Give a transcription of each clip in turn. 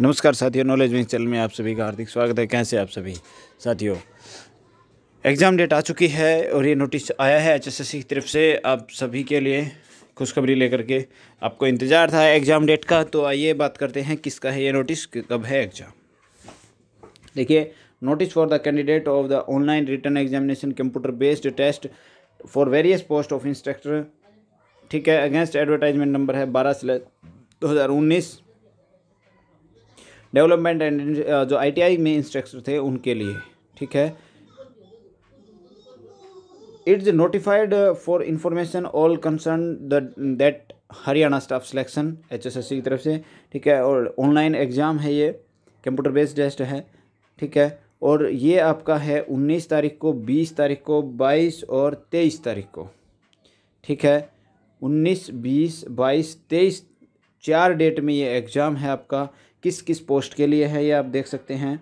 नमस्कार साथियों knowledge wing channel में आप सभी का हार्दिक स्वागत है कैसे आप सभी साथियों एग्ज़ाम डेट आ चुकी है और ये नोटिस आया है एचएसएससी की तरफ से आप सभी के लिए खुशखबरी लेकर के आपको इंतज़ार था एग्ज़ाम डेट का तो आइए बात करते हैं किसका है ये नोटिस कब है एग्ज़ाम देखिए notice for the candidate of the online written examination computer based test for various post of instructor ठीक है अगेंस्ट एडवर्टाइजमेंट नंबर है बारह स्लैस दो हज़ार उन्नीस डेवलपमेंट एंड जो आईटीआई में इंस्ट्रक्टर थे उनके लिए ठीक है it's notified for information all concern that Haryana staff selection H S S C की तरफ से ठीक है और ऑनलाइन एग्ज़ाम है ये कंप्यूटर बेस्ड टेस्ट है ठीक है और ये आपका है उन्नीस तारीख को बीस तारीख को बाईस और तेईस तारीख को ठीक है उन्नीस बीस बाईस तेईस चार डेट में ये एग्ज़ाम है आपका किस किस पोस्ट के लिए है ये आप देख सकते हैं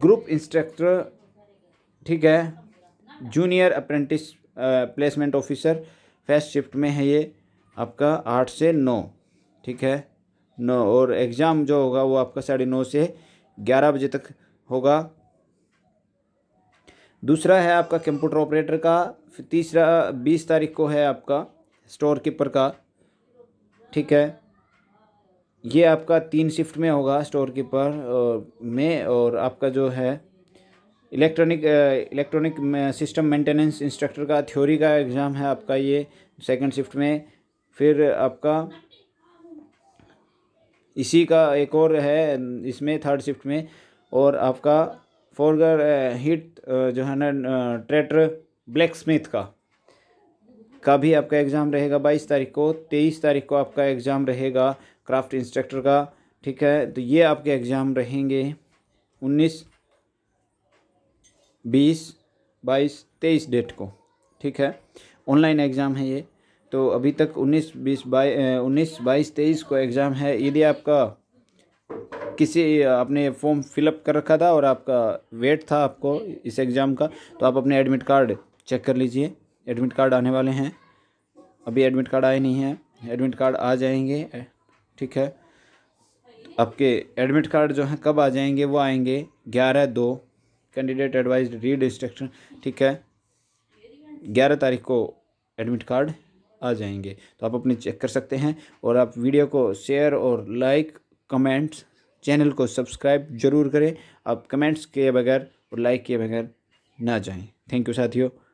ग्रुप इंस्ट्रक्टर ठीक है junior apprentice placement officer first shift में है ये आपका आठ से नौ ठीक है नौ और एग्ज़ाम जो होगा वो आपका साढ़े नौ से ग्यारह बजे तक होगा दूसरा है आपका कंप्यूटर ऑपरेटर का तीसरा बीस तारीख को है आपका स्टोर कीपर का ठीक है ये आपका तीन शिफ्ट में होगा स्टोर कीपर में और आपका जो है electronic electronic system maintenance instructor का थ्योरी का एग्ज़ाम है आपका ये सेकंड शिफ्ट में फिर आपका इसी का एक और है इसमें थर्ड शिफ्ट में और आपका फोरगर हिट जो है ना ट्रेटर ब्लैक स्मिथ का का भी आपका एग्ज़ाम रहेगा बाईस तारीख को तेईस तारीख को आपका एग्ज़ाम रहेगा क्राफ्ट इंस्ट्रक्टर का ठीक है तो ये आपके एग्ज़ाम रहेंगे उन्नीस बीस बाईस तेईस डेट को ठीक है ऑनलाइन एग्ज़ाम है ये तो अभी तक उन्नीस बीस बाई उन्नीस बाईस तेईस को एग्ज़ाम है यदि आपका किसी आपने फॉर्म फिलअप कर रखा था और आपका वेट था आपको इस एग्ज़ाम का तो आप अपने एडमिट कार्ड चेक कर लीजिए एडमिट कार्ड आने वाले हैं अभी एडमिट कार्ड आए नहीं हैं एडमिट कार्ड आ जाएंगे ठीक है आपके एडमिट कार्ड जो हैं कब आ जाएंगे वो आएंगे ग्यारह दो कैंडिडेट एडवाइज रीड इंस्ट्रक्शन ठीक है ग्यारह तारीख को एडमिट कार्ड आ जाएंगे तो आप अपने चेक कर सकते हैं और आप वीडियो को शेयर और लाइक कमेंट्स चैनल को सब्सक्राइब जरूर करें आप कमेंट्स किए बगैर और लाइक किए बगैर ना जाएं थैंक यू साथियों